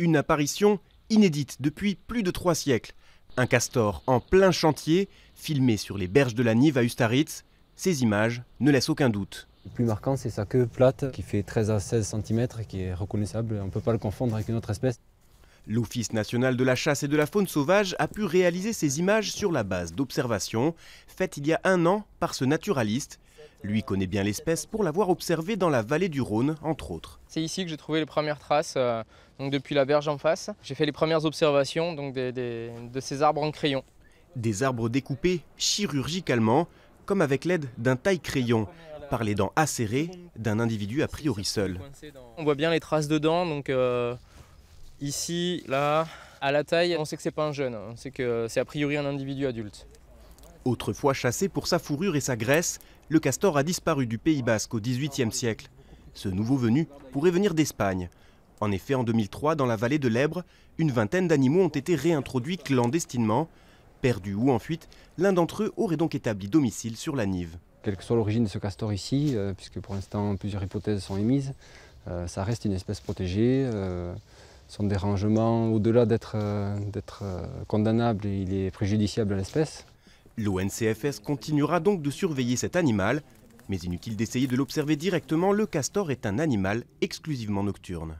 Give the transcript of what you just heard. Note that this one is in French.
Une apparition inédite depuis plus de trois siècles. Un castor en plein chantier, filmé sur les berges de la Nive à Ustaritz. Ces images ne laissent aucun doute. Le plus marquant, c'est sa queue plate qui fait 13 à 16 cm qui est reconnaissable. On ne peut pas le confondre avec une autre espèce. L'Office national de la chasse et de la faune sauvage a pu réaliser ces images sur la base d'observations faites il y a un an par ce naturaliste. Lui connaît bien l'espèce pour l'avoir observée dans la vallée du Rhône, entre autres. C'est ici que j'ai trouvé les premières traces, euh, donc depuis la berge en face. J'ai fait les premières observations donc de ces arbres en crayon. Des arbres découpés chirurgicalement, comme avec l'aide d'un taille-crayon, par les dents acérées d'un individu a priori seul. On voit bien les traces de dents, donc... Euh, Ici, là, à la taille, on sait que c'est pas un jeune, on hein. sait que euh, c'est a priori un individu adulte. Autrefois chassé pour sa fourrure et sa graisse, le castor a disparu du Pays basque au XVIIIe siècle. Ce nouveau venu pourrait venir d'Espagne. En effet, en 2003, dans la vallée de l'Èbre, une vingtaine d'animaux ont été réintroduits clandestinement. Perdus ou en fuite, l'un d'entre eux aurait donc établi domicile sur la Nive. Quelle que soit l'origine de ce castor ici, euh, puisque pour l'instant plusieurs hypothèses sont émises, euh, ça reste une espèce protégée son dérangement, au-delà d'être euh, euh, condamnable, il est préjudiciable à l'espèce. L'ONCFS continuera donc de surveiller cet animal, mais inutile d'essayer de l'observer directement, le castor est un animal exclusivement nocturne.